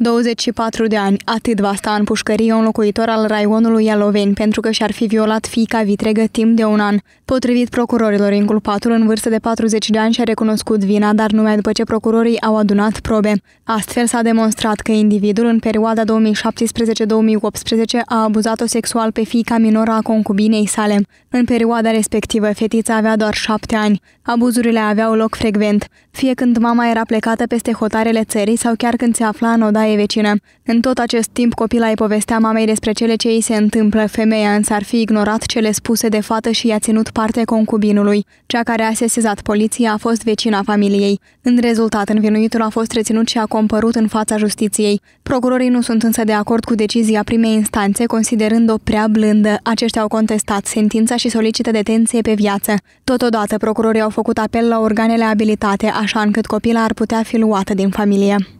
24 de ani, atât va sta în pușcărie un locuitor al raionului Ialoveni pentru că și-ar fi violat fiica vitregă timp de un an. Potrivit procurorilor, inculpatul în vârstă de 40 de ani și-a recunoscut vina, dar numai după ce procurorii au adunat probe. Astfel s-a demonstrat că individul în perioada 2017-2018 a abuzat-o sexual pe fiica minoră a concubinei sale. În perioada respectivă, fetița avea doar 7 ani. Abuzurile aveau loc frecvent, fie când mama era plecată peste hotarele țării sau chiar când se afla în odaie e vecină. În tot acest timp, copila îi povestea mamei despre cele ce îi se întâmplă. Femeia însă ar fi ignorat cele spuse de fată și i-a ținut parte concubinului. Cea care a sesizat poliția a fost vecina familiei. În rezultat, învinuitul a fost reținut și a compărut în fața justiției. Procurorii nu sunt însă de acord cu decizia primei instanțe, considerând-o prea blândă. Aceștia au contestat sentința și solicită detenție pe viață. Totodată, procurorii au făcut apel la organele abilitate, așa încât copila ar putea fi luată din familie.